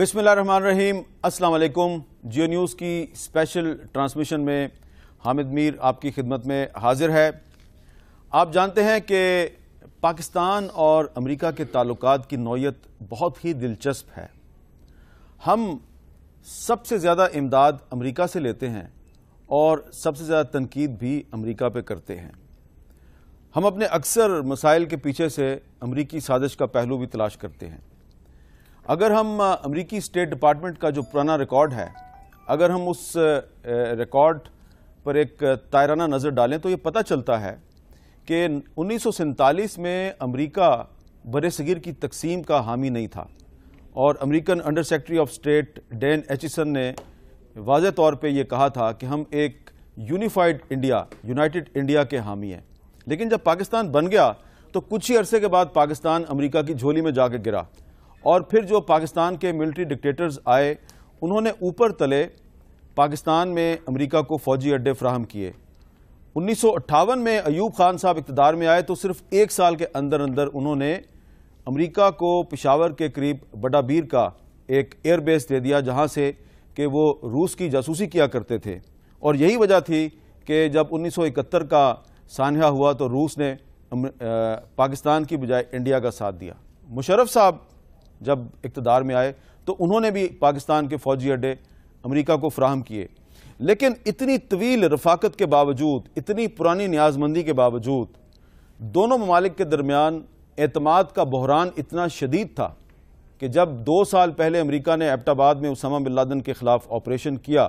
बिसमीम असलकुम Geo news की स्पेशल ट्रांसमिशन में हामिद मीर आपकी खिदमत में हाजिर है आप जानते हैं कि पाकिस्तान और अमेरिका के ताल्लुक की नौीयत बहुत ही दिलचस्प है हम सबसे ज़्यादा इमदाद अमेरिका से लेते हैं और सबसे ज़्यादा तनकीद भी अमेरिका पे करते हैं हम अपने अक्सर मसाइल के पीछे से अमरीकी साजिश का पहलू भी तलाश करते हैं अगर हम अमेरिकी स्टेट डिपार्टमेंट का जो पुराना रिकॉर्ड है अगर हम उस रिकॉर्ड पर एक तायराना नज़र डालें तो ये पता चलता है कि उन्नीस में अमेरिका बर सगीर की तकसीम का हामी नहीं था और American under secretary of state Dean Acheson ने वाज तौर पे ये कहा था कि हम एक यूनिफाइड इंडिया यूनाइटेड इंडिया के हामी हैं लेकिन जब पाकिस्तान बन गया तो कुछ ही अरसे के बाद पाकिस्तान अमेरिका की झोली में जाकर गिरा और फिर जो पाकिस्तान के मिलिट्री डिक्टेटर्स आए उन्होंने ऊपर तले पाकिस्तान में अमेरिका को फौजी अड्डे फ्राहम किए उन्नीस में अयूब खान साहब इकतदार में आए तो सिर्फ एक साल के अंदर अंदर उन्होंने अमेरिका को पिशावर के करीब बडाबीर का एक एयरबेस दे दिया जहाँ से कि वो रूस की जासूसी किया करते थे और यही वजह थी कि जब 1971 का सानहा हुआ तो रूस ने पाकिस्तान की बजाय इंडिया का साथ दिया मुशरफ साहब जब इकतदार में आए तो उन्होंने भी पाकिस्तान के फौजी अड्डे अमरीका को फ्राहम किए लेकिन इतनी तवील रफाकत के बावजूद इतनी पुरानी न्याजमंदी के बावजूद दोनों ममालिक के दरमियान एतमाद का बहरान इतना शदीद था कि जब दो साल पहले अमरीका ने एबटाबाद में उसामा बिन लादन के खिलाफ ऑपरेशन किया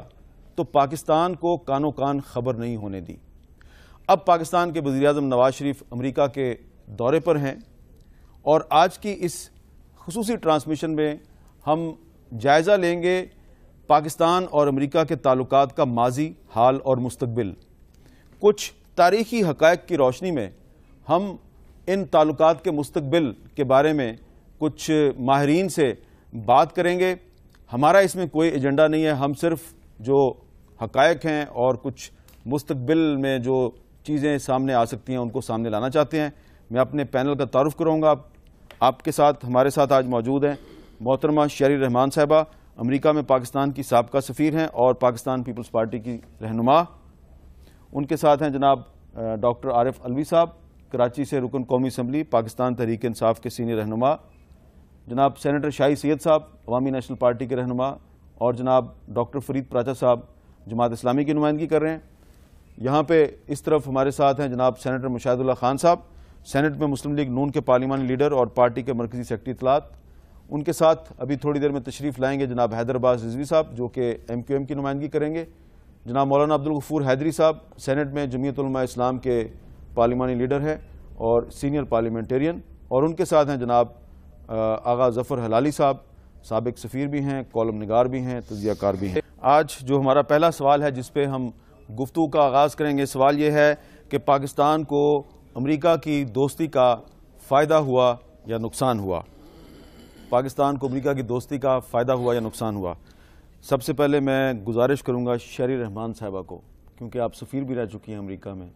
तो पाकिस्तान को कानो कान खबर नहीं होने दी अब पाकिस्तान के वजी अजम नवाज शरीफ अमरीका के दौरे पर हैं और आज की इस खसूसी ट्रांसमिशन में हम जायज़ा लेंगे पाकिस्तान और अमरीका के ताल्लुक का माजी हाल और मुस्तबिल कुछ तारीखी हक़ की रोशनी में हम इन ताल्लुक के मुस्तबिल के बारे में कुछ माहरीन से बात करेंगे हमारा इसमें कोई एजेंडा नहीं है हम सिर्फ जो हक़ हैं और कुछ मुस्तबिल में जो चीज़ें सामने आ सकती हैं उनको सामने लाना चाहते हैं मैं अपने पैनल का तारफ़ करूँगा आपके साथ हमारे साथ आज मौजूद हैं मोहतरमा शरी रहमान साहबा अमेरिका में पाकिस्तान की सबका सफ़ीर हैं और पाकिस्तान पीपल्स पार्टी की रहनुमा उनके साथ हैं जनाब डॉक्टर आरिफ अलवी साहब कराची से रुकन कौमी असम्बली पाकिस्तान तहरीक इंसाफ के सीनियर रहनुमा जनाब सेनेटर शाही सैद साहब अवामी नेशनल पार्टी के रहनुमा और जनाब डॉक्टर फरीद प्राचा साहब जमात इस्लामी की नुमाइंदगी कर रहे हैं यहाँ पे इस तरफ हमारे साथ हैं जनाब सेनेटर मुशादुल्ला खान साहब सेनेट में मुस्लिम लीग नून के पार्लिमानी लीडर और पार्टी के मरकजी सेक्रेटरी इतलात उनके साथ अभी थोड़ी देर में तशरीफ लाएंगे जनाब हैदराबाद रिजवी साहब जो कि एम क्यू एम की नुमाइंदगी करेंगे जनाब मौलाना अब्दुल गफूर हैदरी साहब सेनेट में जमीयतलमा इस्लाम के पार्लिमानी लीडर हैं और सीनियर पार्लियामेंटेरियन और उनके साथ हैं जनाब आगा जफ़र हलाली साहब सबक सफ़ीर भी हैं कॉलम नगार भी हैं तजियाकार भी हैं आज जो हमारा पहला सवाल है जिसपे हम गुफ्तु का आगाज़ करेंगे सवाल ये है कि पाकिस्तान को अमेरिका की दोस्ती का फ़ायदा हुआ या नुकसान हुआ पाकिस्तान को अमेरिका की दोस्ती का फ़ायदा हुआ या नुकसान हुआ सबसे पहले मैं गुजारिश करूँगा शरी रहमान साहबा को क्योंकि आप सफ़ीर भी रह चुकी हैं अमेरिका में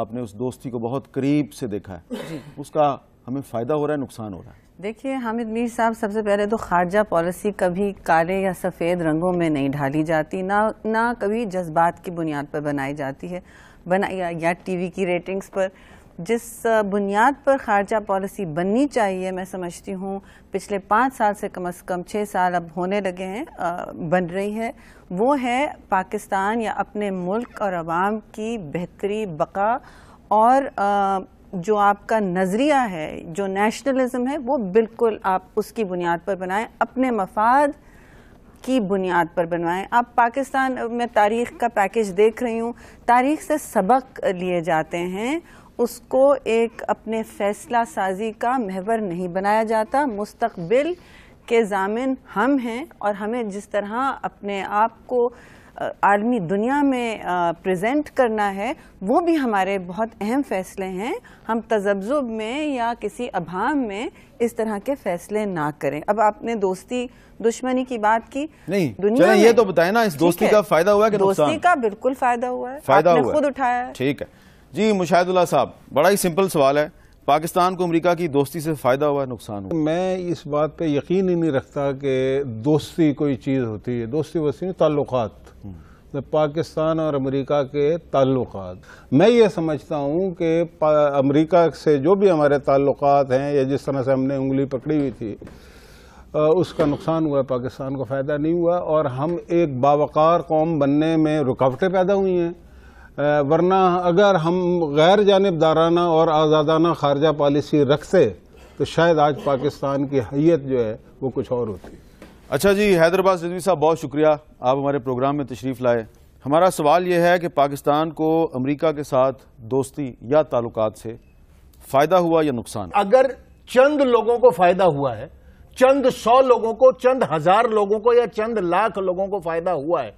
आपने उस दोस्ती को बहुत करीब से देखा है उसका हमें फ़ायदा हो रहा है नुकसान हो रहा है देखिए हामिद मीर साहब सबसे पहले तो खारजा पॉलिसी कभी काले या सफ़ेद रंगों में नहीं ढाली जाती ना ना कभी जज्बात की बुनियाद पर बनाई जाती है बना या, या टीवी की रेटिंग्स पर जिस बुनियाद पर खारजा पॉलिसी बननी चाहिए मैं समझती हूँ पिछले पाँच साल से कम से कम छः साल अब होने लगे हैं बन रही है वो है पाकिस्तान या अपने मुल्क और आवाम की बेहतरी बका और जो आपका नज़रिया है जो नेशनलिज्म है वो बिल्कुल आप उसकी बुनियाद पर बनाएं अपने मफाद की बुनियाद पर बनवाएं आप पाकिस्तान में तारीख का पैकेज देख रही हूँ तारीख से सबक लिए जाते हैं उसको एक अपने फैसला साजी का महवर नहीं बनाया जाता मुस्तबिल के जामिन हम हैं और हमें जिस तरह अपने आप को आलमी दुनिया में प्रेजेंट करना है वो भी हमारे बहुत अहम फ़ैसले हैं हम तजब्जुब में या किसी अभाम में इस तरह के फैसले ना करें अब आपने दोस्ती दुश्मनी की बात की नहीं दुनिया ये तो बताए ना इस दोस्ती का फायदा हुआ कि दोस्ती का बिल्कुल फायदा हुआ है फायदा आपने हुआ खुद उठाया ठीक है जी मुशाहिदुल्ला साहब बड़ा ही सिंपल सवाल है पाकिस्तान को अमेरिका की दोस्ती से फ़ायदा हुआ नुकसान हुआ मैं इस बात पे यकीन ही नहीं रखता कि दोस्ती कोई चीज़ होती है दोस्ती वसी ताल्लुकात पाकिस्तान और अमेरिका के ताल्लुकात मैं ये समझता हूँ कि अमेरिका से जो भी हमारे ताल्लुक हैं या जिस तरह से हमने उंगली पकड़ी हुई थी उसका नुकसान हुआ पाकिस्तान को फ़ायदा नहीं हुआ और हम एक बावकार कौम बनने में रुकावटें पैदा हुई हैं वरना अगर हम गैर जानबदाराना और आज़ादाना खारजा पॉलिसी रखते तो शायद आज पाकिस्तान की हैत जो है वो कुछ और होती अच्छा जी हैदराबाद रिजवी साहब बहुत शुक्रिया आप हमारे प्रोग्राम में तशरीफ़ लाए हमारा सवाल यह है कि पाकिस्तान को अमरीका के साथ दोस्ती या ताल्लुक से फ़ायदा हुआ या नुकसान अगर चंद लोगों को फ़ायदा हुआ है चंद सौ लोगों को चंद हज़ार लोगों को या चंद लाख लोगों को फ़ायदा हुआ है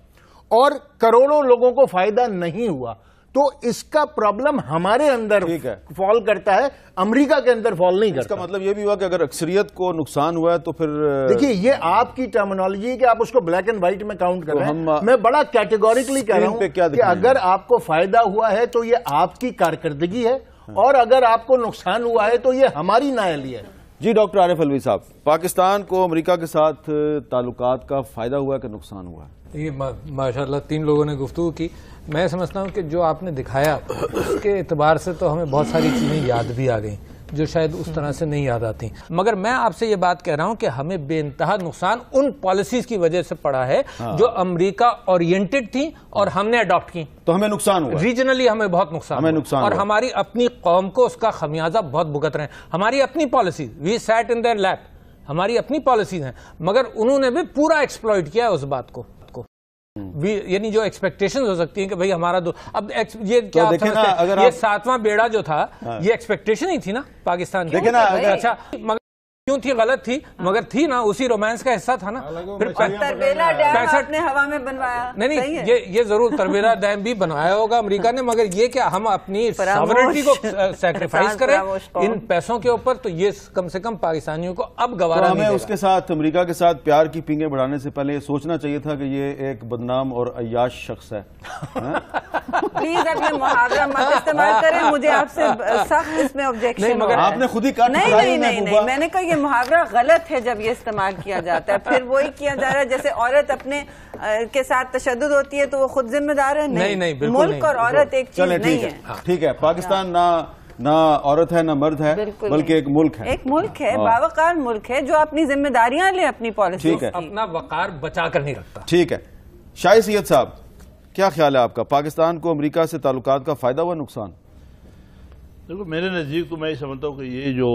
और करोड़ों लोगों को फायदा नहीं हुआ तो इसका प्रॉब्लम हमारे अंदर ठीक है फॉल करता है अमेरिका के अंदर फॉल नहीं करता इसका मतलब यह भी हुआ कि अगर अक्सरियत को नुकसान हुआ है तो फिर देखिए ये आपकी टर्मिनोलॉजी है कि आप उसको ब्लैक एंड व्हाइट में काउंट कर तो रहे हैं मैं बड़ा कैटेगोरिकली कह रहा हूं कि अगर आपको फायदा हुआ है तो ये आपकी कारकर्दगी है हाँ। और अगर आपको नुकसान हुआ है तो ये हमारी नायली है जी डॉक्टर आरिफ अलवी साहब पाकिस्तान को अमेरिका के साथ ताल्लुक का फ़ायदा हुआ कि नुकसान हुआ ये माशाल्लाह तीन लोगों ने गुफ्तु की मैं समझता हूँ कि जो आपने दिखाया उसके एतबार से तो हमें बहुत सारी चीज़ें याद भी आ गई जो शायद उस तरह से नहीं याद आती मगर मैं आपसे ये बात कह रहा हूँ कि हमें बेनतहा नुकसान उन पॉलिसीज की वजह से पड़ा है हाँ। जो अमेरिका ओरिएंटेड थी और हमने अडॉप्ट की तो हमें नुकसान हुआ रीजनली हमें बहुत नुकसान हमें नुकसान और हमारी अपनी कौम को उसका खमियाजा बहुत भुगत रहे हैं हमारी अपनी policy we sat in their lap हमारी अपनी पॉलिसीज हैं मगर उन्होंने भी पूरा एक्सप्लॉयट किया है उस बात को हम्म। यानी जो एक्सपेक्टेशन हो सकती है कि भाई हमारा दो अब ये क्या तो ना, अगर ये सातवां बेड़ा जो था हाँ। ये एक्सपेक्टेशन ही थी ना पाकिस्तान की देखे अच्छा क्यों थी गलत थी हाँ। मगर थी ना उसी रोमांस का हिस्सा था ना हाँ, फिर तरबेला डैम आपने हवा में बनवाया नहीं नहीं ये ये जरूर तरबेला डैम भी बनाया होगा अमेरिका ने मगर ये क्या हम अपनी सॉवरिटी को सैक्रिफाइस करें इन पैसों के ऊपर तो ये कम से कम पाकिस्तानियों को अब गवार तो हमें उसके साथ अमरीका के साथ प्यार की पिंगे बढ़ाने से पहले सोचना चाहिए था कि ये एक बदनाम और अयाश शख्स है हाँ? प्लीज मुहावरा मत इस्तेमाल करें मुझे आपसे सख्त इसमें ऑब्जेक्शन आपने खुद ही कहा नहीं नहीं नहीं मैंने कहा मुहावरा गलत है जब ये इस्तेमाल किया जाता है फिर वही किया जा रहा है जैसे औरत अपने के साथ तशद होती है तो वो खुद जिम्मेदार है नहीं नहीं, मुल्क और औरत एक चीज नहीं है हाँ। ठीक है पाकिस्तान ना ना औरत है ना मर्द है बल्कि एक मुल्क है एक मुल्क है हाँ। बावकार मुल्क है जो अपनी जिम्मेदारियां ले अपनी पॉलिसी है अपना वकार बचा कर नहीं रखता ठीक है शाह सैयद साहब क्या ख्याल है आपका पाकिस्तान को अमेरिका से ताल्लुकात का फ़ायदा हुआ नुकसान देखो मेरे नज़दीक तो मैं समझता हूँ कि ये जो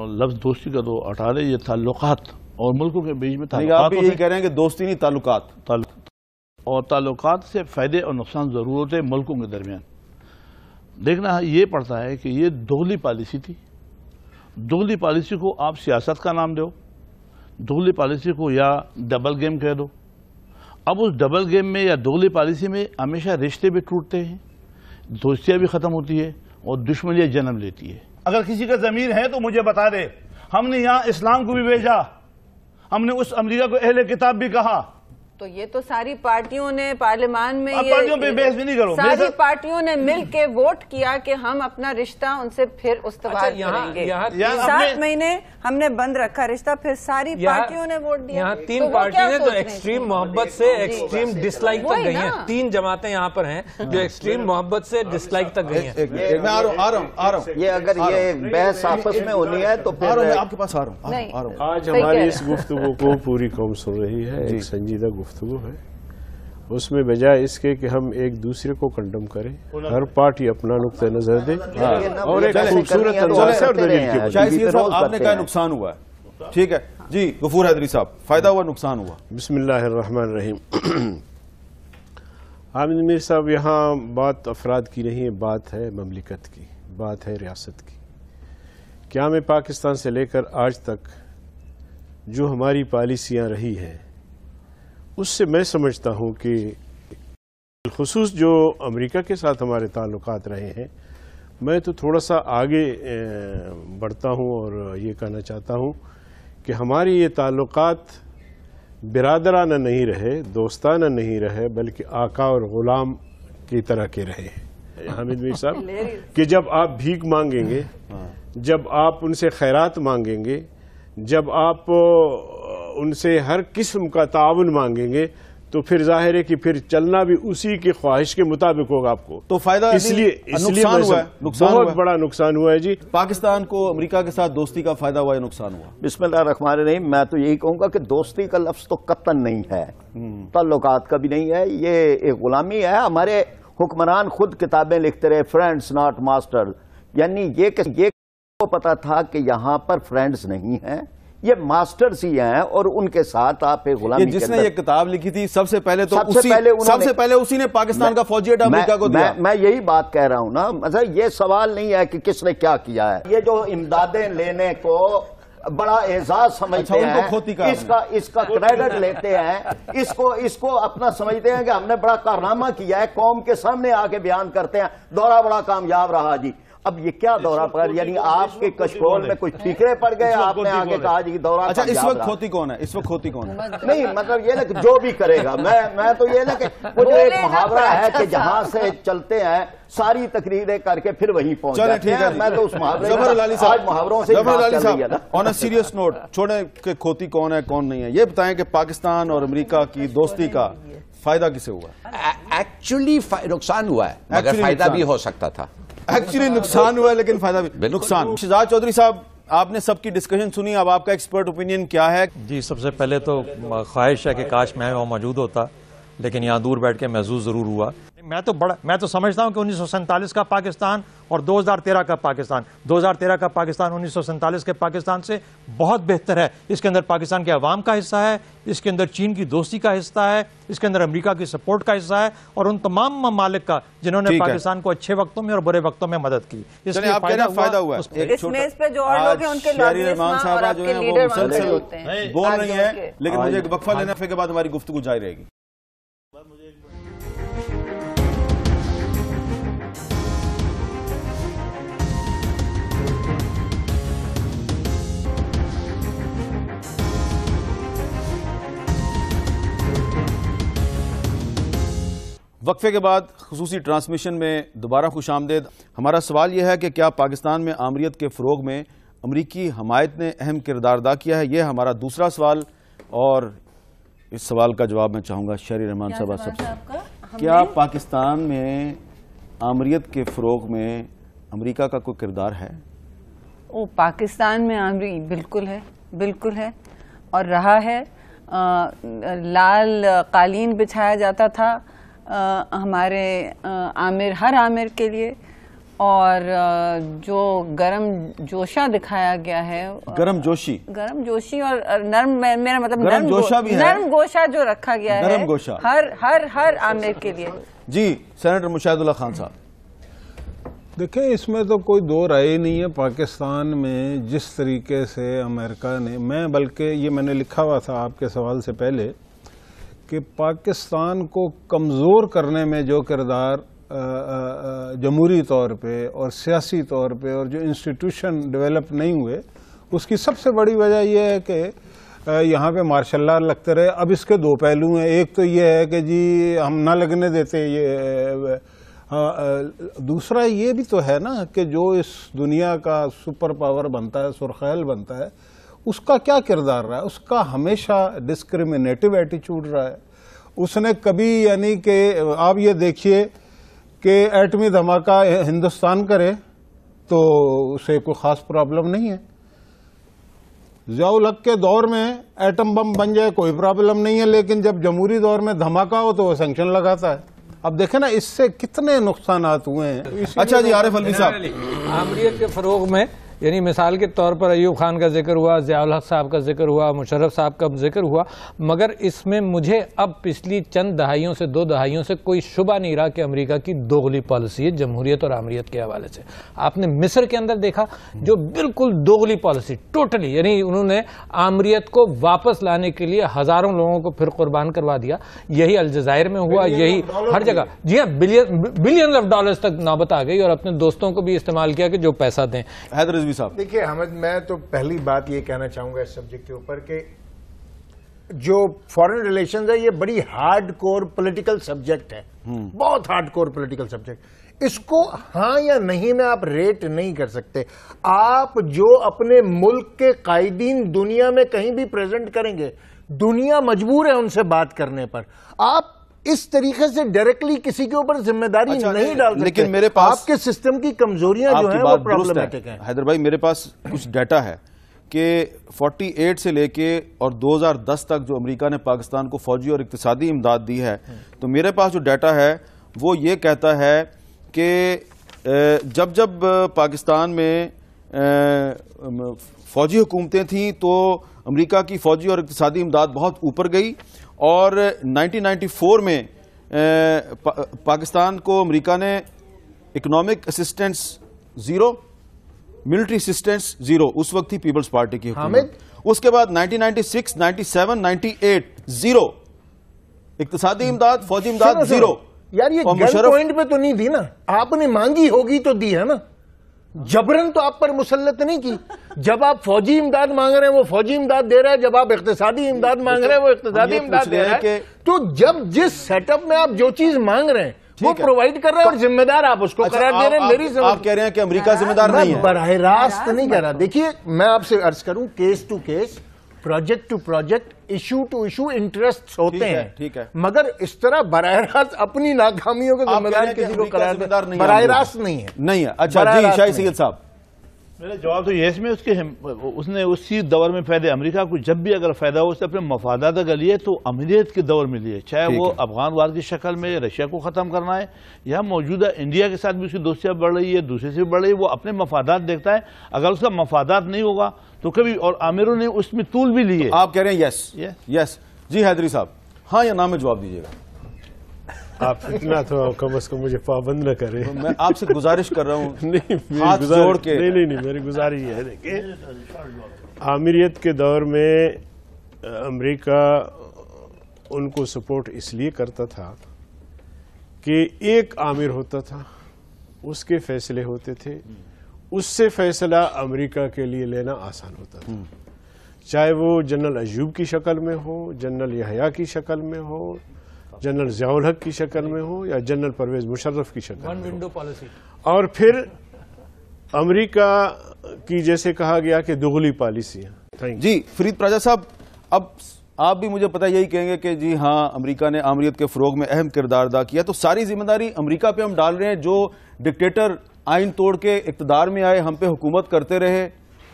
और लफ्ज़ दोस्ती का तो हटा रहे ये ताल्लुकात और मुल्कों के बीच में आप यही कह रहे हैं कि दोस्ती नहीं ताल्लुकात ताल्लुक और ताल्लुकात से फ़ायदे और नुकसान ज़रूरत है मुल्कों के दरमियान देखना ये पड़ता है कि ये दोगली पॉलिसी थी दोगली पॉलिसी को आप सियासत का नाम दो दोगली पॉलिसी को या डबल गेम कह दो अब उस डबल गेम में या दोगली पॉलिसी में हमेशा रिश्ते भी टूटते हैं दोस्तियाँ भी ख़त्म होती है और दुश्मनियाँ जन्म लेती है अगर किसी का ज़मीर है तो मुझे बता दे हमने यहां इस्लाम को भी भेजा हमने उस अमरीका को अहले किताब भी कहा तो ये तो सारी पार्टियों ने पार्लियामान में ये, पार्टियों पे बहस भी नहीं करो सारी पार्टियों ने मिल के वोट किया कि हम अपना रिश्ता उनसे फिर उस्तवार अच्छा, करेंगे सात महीने हमने बंद रखा रिश्ता फिर सारी पार्टियों ने वोट दिया यहाँ तीन तो पार्टियों ने तो एक्सट्रीम मोहब्बत से एक्सट्रीम डिसलाइक तक गई है तीन जमातें यहाँ पर हैं जो एक्सट्रीम हाँ। मोहब्बत से डिसलाइक तक गई है ये अगर ये बहस आपस में होनी है तो आपके पास आ रहा हूँ आज हमारी इस गुफ्तु को पूरी कौम सुन रही है संजीदा गुफ्त गुफ्तु है उसमें बजाय इसके कि हम एक दूसरे को कंडम करें हर पार्टी अपना नुकता नजर दे हाँ। और एक खूबसूरत तो आपने नुकसान हुआ है ठीक है जी गफूर हैदरी साहब फायदा हुआ नुकसान हुआ बिस्मिल्लाहमान हामिद मीर साहब यहाँ बात अफराद की नहीं है बात है ममलिकत की बात है रियासत की क्या मैं पाकिस्तान से लेकर आज तक जो हमारी पॉलिसियाँ रही हैं उससे मैं समझता हूँ कि खसूस जो अमेरिका के साथ हमारे ताल्लुक रहे हैं मैं तो थोड़ा सा आगे बढ़ता हूँ और ये कहना चाहता हूँ कि हमारे ये ताल्लुक बिरादराना नहीं रहे दोस्ताना नहीं रहे बल्कि आका और ग़ुलाम की तरह के रहे हामिद मीर साहब कि जब आप भीख मांगेंगे हाँ। जब आप उनसे खैरात मांगेंगे जब आप उनसे हर किस्म का ताउन मांगेंगे तो फिर जाहिर है कि फिर चलना भी उसी की ख्वाहिश के मुताबिक होगा आपको तो फायदा इसलिए इसलिए हुआ है नुकसान बहुत हुआ। बड़ा नुकसान हुआ है जी पाकिस्तान को अमेरिका के साथ दोस्ती का फायदा हुआ या नुकसान हुआ बिस्मिल्लाह रहमान नहीं मैं तो यही कहूंगा कि दोस्ती का लफ्ज तो कतन नहीं है हम्म। तल्लुकात का भी नहीं है ये एक गुलामी है हमारे हुक्मरान खुद किताबें लिखते रहे फ्रेंड्स नॉट मास्टर यानी ये ये पता था कि यहाँ पर फ्रेंड्स नहीं है ये मास्टर्स ही हैं और उनके साथ आप एक गुलाम जिसने ये किताब लिखी थी सबसे पहले तो सबसे उसी, पहले सबसे पहले उसी ने पाकिस्तान का फौजी अड्डा अमेरिका को दिया मैं, मैं यही बात कह रहा हूं ना मतलब ये सवाल नहीं है कि किसने क्या किया है ये जो इमदादें लेने को बड़ा एजाज समझते अच्छा, हैं खोती इसका इसका क्रेडिट लेते हैं इसको इसको अपना समझते हैं कि हमने बड़ा कारनामा किया है कौम के सामने आके बयान करते हैं दौरा बड़ा कामयाब रहा जी अब ये क्या दौरा पकड़ यानी आपके कशकोल में कुछ ठीकरे पड़ गए आपने आगे कहा कि दौरा अच्छा इस वक्त खोती कौन है इस वक्त खोती कौन है नहीं मतलब ये ना जो भी करेगा मैं मैं तो ये ना कि वो जो एक मुहावरा है कि जहां से चलते हैं सारी तकरीरें करके फिर वहीं पहुंच चले ठीक है मैं तो उस मुहावरे आज मुहावरों से ऑन अ सीरियस नोट छोड़े कि खोती कौन है कौन नहीं है ये बताएं कि पाकिस्तान और अमेरिका की दोस्ती का फायदा किसे हुआ एक्चुअली नुकसान हुआ है मगर फायदा भी हो सकता था एक्चुअली नुकसान हुआ है लेकिन फायदा भी नुकसान शिजाज चौधरी साहब आपने सबकी डिस्कशन सुनी अब आपका एक्सपर्ट ओपिनियन क्या है जी सबसे पहले तो ख्वाहिश है कि काश मैं वहाँ मौजूद होता लेकिन यहाँ दूर बैठ के महसूस ज़रूर हुआ मैं तो बड़ा मैं तो समझता हूँ कि उन्नीस का पाकिस्तान और 2013 का पाकिस्तान 2013 का पाकिस्तान उन्नीस के पाकिस्तान से बहुत बेहतर है इसके अंदर पाकिस्तान के अवाम का हिस्सा है इसके अंदर चीन की दोस्ती का हिस्सा है इसके अंदर अमेरिका की सपोर्ट का हिस्सा है और उन तमाम ममालिक का जिन्होंने पाकिस्तान को अच्छे वक्तों में और बुरे वक्तों में मदद की इसलिए फायदा हुआ लेकिन मुझे वक्फा के बाद हमारी गुफ्तु जारी रहेगी वक्फे के बाद खसूसी ट्रांसमिशन में दोबारा खुश आमदेद हमारा सवाल यह है कि क्या पाकिस्तान में आमरीत के फ़रोग में अमरीकी हमायत ने अहम किरदार अदा किया है यह हमारा दूसरा सवाल और इस सवाल का जवाब मैं चाहूँगा शहरी रहमान साहब सबसे क्या पाकिस्तान में आमरीत के फ़रोग में अमरीका का कोई किरदार है ओ पाकिस्तान में आमरी बिल्कुल है बिल्कुल है और रहा है आ, लाल कालीन बिछाया जाता था हमारे आमिर हर आमिर के लिए और जो गरम जोशा दिखाया गया है गरम जोशी गरम जोशी और नर्म मेरा मतलब गरम जोशा भी है नर्म गोशा जो रखा गया है नर्म गोशा हर हर हर आमिर के लिए जी सेनेटर मुशाहिदुल्ला खान साहब देखें इसमें तो कोई दो राय नहीं है पाकिस्तान में जिस तरीके से अमेरिका ने मैं बल्कि ये मैंने लिखा हुआ था आपके सवाल से पहले कि पाकिस्तान को कमज़ोर करने में जो किरदार जमहूरी तौर पे और सियासी तौर पे और जो इंस्टीट्यूशन डेवलप नहीं हुए उसकी सबसे बड़ी वजह यह है कि यहाँ पे मार्शल लगते रहे अब इसके दो पहलू हैं एक तो ये है कि जी हम ना लगने देते ये हाँ दूसरा ये भी तो है ना कि जो इस दुनिया का सुपर पावर बनता है सुरखैल बनता है उसका क्या किरदार रहा है उसका हमेशा डिस्क्रिमिनेटिव एटीट्यूड रहा है उसने कभी यानी कि आप ये देखिए कि एटमी धमाका हिंदुस्तान करे तो उसे कोई ख़ास प्रॉब्लम नहीं है जयाउलक के दौर में एटम बम बन जाए कोई प्रॉब्लम नहीं है लेकिन जब जमहूरी दौर में धमाका हो तो वह सेंक्शन लगाता है अब देखे ना इससे कितने नुकसान हुए हैं अच्छा जी तो आरिफ अलवी साहब आमरीत के फरोग में यानी मिसाल के तौर पर अयूब खान का जिक्र हुआ ज़ियाल हक साहब का जिक्र हुआ मुशरफ साहब का जिक्र हुआ मगर इसमें मुझे अब पिछली चंद दहाइयों से दो दहाइयों से कोई शुबा नहीं रहा कि अमरीका की दोगली पॉलिसी है जमहूरियत और आमरीत के हवाले से आपने मिस्र के अंदर देखा जो बिल्कुल दोगली पॉलिसी टोटली यानी उन्होंने आमरीत को वापस लाने के लिए हज़ारों लोगों को फिर कुर्बान करवा दिया यही अलजायर में हुआ यही हर जगह जी हाँ बिलियन बिलियन ऑफ डॉलर्स तक नौबत आ गई और अपने दोस्तों को भी इस्तेमाल किया कि जो पैसा दें मौलवी साहब देखिए हमद मैं तो पहली बात ये कहना चाहूंगा इस सब्जेक्ट के ऊपर कि जो फॉरेन रिलेशंस है ये बड़ी हार्ड कोर पोलिटिकल सब्जेक्ट है हम्म। बहुत हार्ड कोर पोलिटिकल सब्जेक्ट इसको हाँ या नहीं में आप रेट नहीं कर सकते आप जो अपने मुल्क के कायदीन दुनिया में कहीं भी प्रेजेंट करेंगे दुनिया मजबूर है उनसे बात करने पर आप इस तरीके से डायरेक्टली किसी के ऊपर जिम्मेदारी अच्छा, नहीं डाल लेकिन मेरे पास आपके सिस्टम की कमजोरियां जो है वो प्रॉब्लमेटिक है, हैदर भाई मेरे पास कुछ डाटा है कि 48 से लेके और 2010 तक जो अमेरिका ने पाकिस्तान को फौजी और इकतदी इमदाद दी है तो मेरे पास जो डाटा है वो ये कहता है कि जब जब पाकिस्तान में फौजी हुकूमतें थीं तो अमेरिका की फौजी और इकतदी इमदाद बहुत ऊपर गई और 1994 में पा, पाकिस्तान को अमेरिका ने economic assistance zero military assistance zero उस वक्त थी पीपल्स पार्टी की हमें उसके बाद 1996, 97, 98 ज़ीरो इकतसादी इमदाद फौजी इमदाद ज़ीरो यार ये पॉइंट पे तो नहीं दी ना आपने मांगी होगी तो दी है ना जबरन तो आप पर मुसलत नहीं की जब आप फौजी इमदाद मांग रहे हैं वो फौजी इमदाद दे रहा है जब आप इकतदी इमदाद तो तो मांग रहे हैं वो इकतदी इमदाद दे रहे हैं तो जब जिस सेटअप में आप जो चीज मांग रहे हैं वो प्रोवाइड कर रहे हैं और तो- जिम्मेदार आप उसको अच्छा, करार दे रहे हैं मेरी समझ आप कह रहे हैं कि अमेरिका जिम्मेदार नहीं है बरह रास्त नहीं कह रहा देखिए मैं आपसे अर्ज करूं case to case project to project issue to issue interest होते हैं ठीक है मगर इस तरह बरह रास्त अपनी नाकामियों के जिम्मेदार किसी को करार बरह रास्त नहीं है नहीं है अच्छा जी शाही सैयद साहब मेरा जवाब तो ये इसमें उसके उसने उसी दौर में फायदे अमेरिका को जब भी अगर फायदा हो उसने अपने मफादात अगर लिए तो अमरीत के दौर में लिए चाहे वो अफगान वार की शक्ल में रशिया को ख़त्म करना है या मौजूदा इंडिया के साथ भी उसकी दोस्तियाँ बढ़ रही है दूसरे से भी बढ़ रही है वो अपने मफादात देखता है अगर उसका मफादात नहीं होगा तो कभी और आमिरों ने उसमें तूल भी लिए तो आप कह रहे हैं यस यस जी हैदरी साहब हाँ या ना में जवाब दीजिएगा आप इतना थोड़ा तो कम अज कम मुझे पाबंद न करें तो मैं आपसे गुजारिश कर रहा हूँ नहीं जोड़ के नहीं नहीं नहीं मेरी गुजारिश है देखिए आमिरियत के दौर में अमेरिका उनको सपोर्ट इसलिए करता था कि एक आमिर होता था उसके फैसले होते थे उससे फैसला अमेरिका के लिए लेना आसान होता था हम्म। चाहे वो जनरल अजूब की शक्ल में हो जनरल यहया की शक्ल में हो जनरल जयाउल हक की शक्ल में हो या जनरल परवेज मुशर्रफ की शक्ल वन विंडो पॉलिसी और फिर अमेरिका की जैसे कहा गया कि दुगली पॉलिसी है जी फरीद प्राजा साहब अब आप भी मुझे पता यही कहेंगे कि जी हाँ अमेरिका ने आमरीत के फरोग में अहम किरदार अदा किया तो सारी जिम्मेदारी अमेरिका पे हम डाल रहे हैं जो डिक्टेटर आइन तोड़ के इकतदार में आए हम पे हुकूमत करते रहे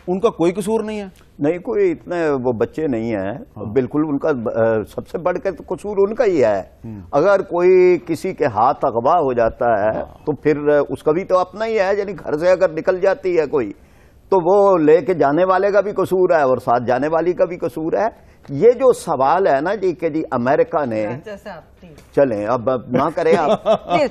उनका कोई कसूर नहीं है नहीं कोई इतने वो बच्चे नहीं है हाँ। बिल्कुल उनका सबसे बढ़कर तो कसूर उनका ही है हम्म। अगर कोई किसी के हाथ अगवा हो जाता है हाँ। तो फिर उसका भी तो अपना ही है यानी घर से अगर निकल जाती है कोई तो वो लेके जाने वाले का भी कसूर है और साथ जाने वाली का भी कसूर है ये जो सवाल है ना जी के जी अमेरिका ने चले अब ना करें आप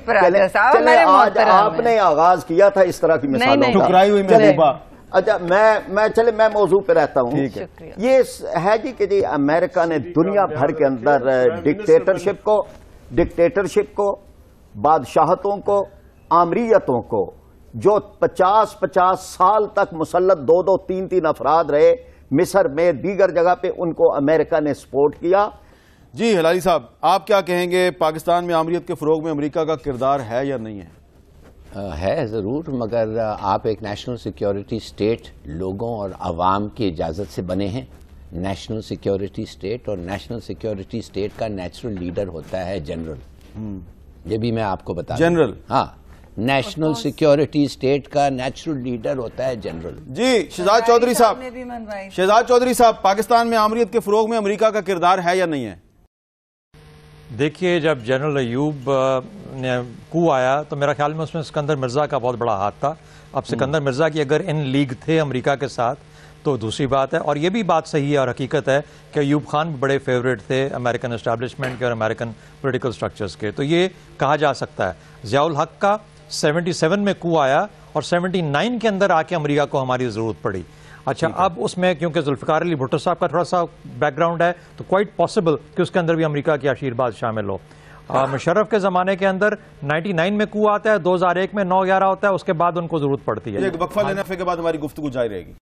चले, चले आज आपने आगाज किया था इस तरह की मिसालों का अच्छा मैं मैं चले मैं मौजू पे रहता हूँ ये है जी कि जी अमेरिका ने दुनिया भर के अंदर डिक्टेटरशिप को डिक्टेटरशिप को बादशाहतों को आमरीतों को जो 50-50 साल तक मुसलत दो दो तीन तीन अफराद रहे मिस्र में दीगर जगह पे उनको अमेरिका ने सपोर्ट किया जी हलाली साहब आप क्या कहेंगे पाकिस्तान में आमरीत के फरोग में अमरीका का किरदार है या नहीं है है ज़रूर मगर आप एक नेशनल सिक्योरिटी स्टेट लोगों और आवाम की इजाज़त से बने हैं नेशनल सिक्योरिटी स्टेट और नेशनल सिक्योरिटी स्टेट का नेचुरल लीडर होता है जनरल हम्म। ये भी मैं आपको बता जनरल हाँ नेशनल सिक्योरिटी स्टेट का नेचुरल लीडर होता है जनरल जी शहजाद चौधरी साहब शहजाद चौधरी साहब पाकिस्तान में आमरीत के फरोग में अमरीका का किरदार है या नहीं है देखिए जब जनरल अयूब ने कू आया तो मेरा ख्याल में उसमें सिकंदर मिर्ज़ा का बहुत बड़ा हाथ था अब हम्म। सिकंदर मिर्ज़ा की अगर इन लीग थे अमेरिका के साथ तो दूसरी बात है और ये भी बात सही है और हकीकत है कि अयूब खान बड़े फेवरेट थे अमेरिकन इस्टेब्लिशमेंट के और अमेरिकन पोलिटिकल स्ट्रक्चर्स के तो ये कहा जा सकता है ज़ियाउल हक का सेवेंटी में कू आया और सेवेंटी के अंदर आके अमरीका को हमारी ज़रूरत पड़ी अच्छा अब उसमें क्योंकि जुल्फिकार अली भुट्टो साहब का थोड़ा सा बैकग्राउंड है तो क्वाइट पॉसिबल कि उसके अंदर भी अमरीका की आशीर्वाद शामिल हो मुशरफ के जमाने के अंदर 99 में कू आता है 2001 में 9 ग्यारह होता है उसके बाद उनको जरूरत पड़ती है एक के बाद हमारी गुफ्तु जारी रहेगी